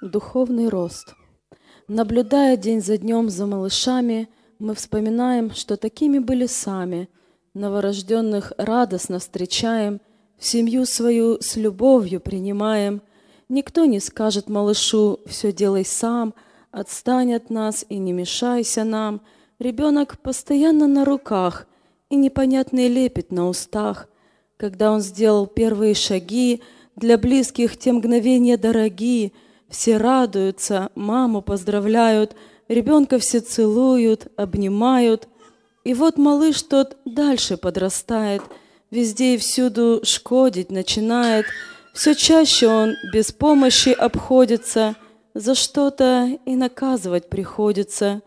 Духовный рост. Наблюдая день за днем за малышами, мы вспоминаем, что такими были сами. Новорожденных радостно встречаем, в семью свою с любовью принимаем. Никто не скажет малышу «все делай сам», «отстань от нас и не мешайся нам». Ребенок постоянно на руках и непонятный лепит на устах. Когда он сделал первые шаги, для близких те мгновения дорогие – все радуются, маму поздравляют, ребенка все целуют, обнимают. И вот малыш тот дальше подрастает, везде и всюду шкодить начинает. Все чаще он без помощи обходится, за что-то и наказывать приходится.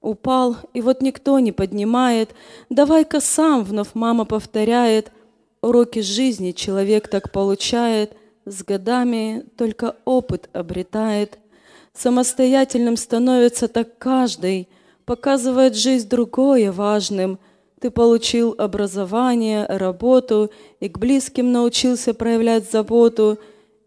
Упал, и вот никто не поднимает. Давай-ка сам, вновь мама повторяет. Уроки жизни человек так получает с годами только опыт обретает, самостоятельным становится так каждый, показывает жизнь другое важным. Ты получил образование, работу и к близким научился проявлять заботу.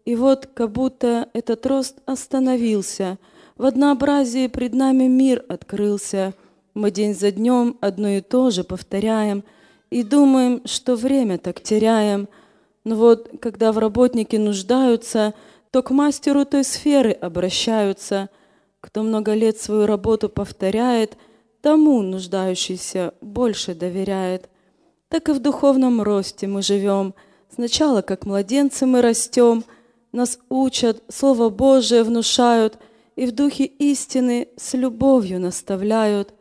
И вот как будто этот рост остановился. В однообразии пред нами мир открылся. Мы день за днем одно и то же повторяем и думаем, что время так теряем – но вот когда в работнике нуждаются, то к мастеру той сферы обращаются. Кто много лет свою работу повторяет, тому нуждающийся больше доверяет. Так и в духовном росте мы живем. Сначала как младенцы мы растем, нас учат, Слово Божие внушают и в духе истины с любовью наставляют.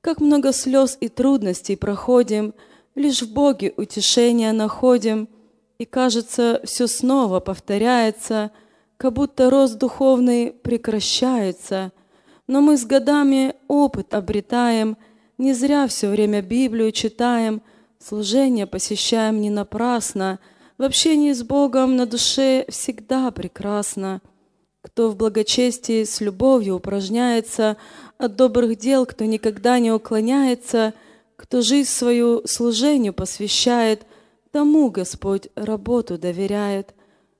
Как много слез и трудностей проходим, лишь в Боге утешения находим — и, кажется, все снова повторяется, как будто рост духовный прекращается. Но мы с годами опыт обретаем, не зря все время Библию читаем, служение посещаем не напрасно, в общении с Богом на душе всегда прекрасно. Кто в благочестии с любовью упражняется, от добрых дел кто никогда не уклоняется, кто жизнь свою служению посвящает — тому Господь работу доверяет.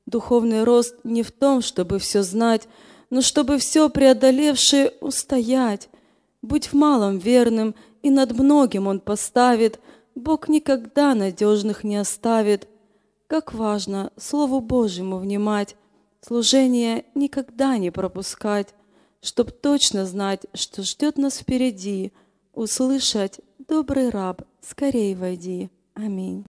Духовный рост не в том, чтобы все знать, но чтобы все преодолевши устоять. Будь в малом верным, и над многим Он поставит. Бог никогда надежных не оставит. Как важно Слову Божьему внимать, служение никогда не пропускать, чтоб точно знать, что ждет нас впереди, услышать «Добрый раб, скорей войди». Аминь.